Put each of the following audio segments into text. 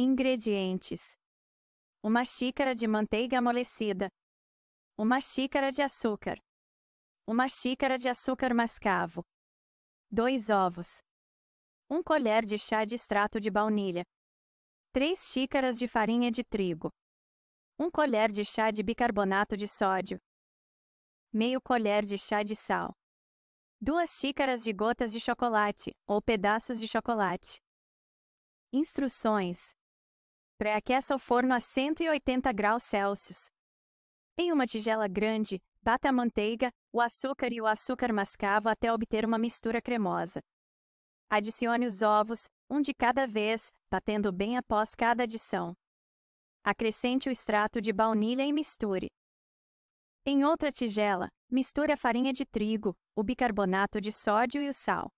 Ingredientes: uma xícara de manteiga amolecida, uma xícara de açúcar, uma xícara de açúcar mascavo, dois ovos, um colher de chá de extrato de baunilha, três xícaras de farinha de trigo, um colher de chá de bicarbonato de sódio, meio colher de chá de sal, duas xícaras de gotas de chocolate ou pedaços de chocolate. Instruções: Pré-aqueça o forno a 180 graus Celsius. Em uma tigela grande, bata a manteiga, o açúcar e o açúcar mascavo até obter uma mistura cremosa. Adicione os ovos, um de cada vez, batendo bem após cada adição. Acrescente o extrato de baunilha e misture. Em outra tigela, misture a farinha de trigo, o bicarbonato de sódio e o sal.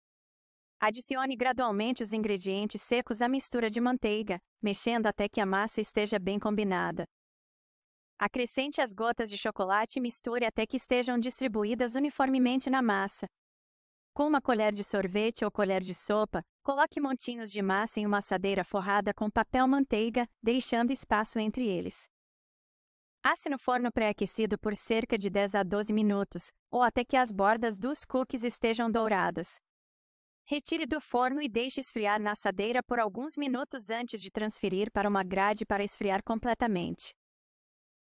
Adicione gradualmente os ingredientes secos à mistura de manteiga, mexendo até que a massa esteja bem combinada. Acrescente as gotas de chocolate e misture até que estejam distribuídas uniformemente na massa. Com uma colher de sorvete ou colher de sopa, coloque montinhos de massa em uma assadeira forrada com papel manteiga, deixando espaço entre eles. Asse no forno pré-aquecido por cerca de 10 a 12 minutos, ou até que as bordas dos cookies estejam douradas. Retire do forno e deixe esfriar na assadeira por alguns minutos antes de transferir para uma grade para esfriar completamente.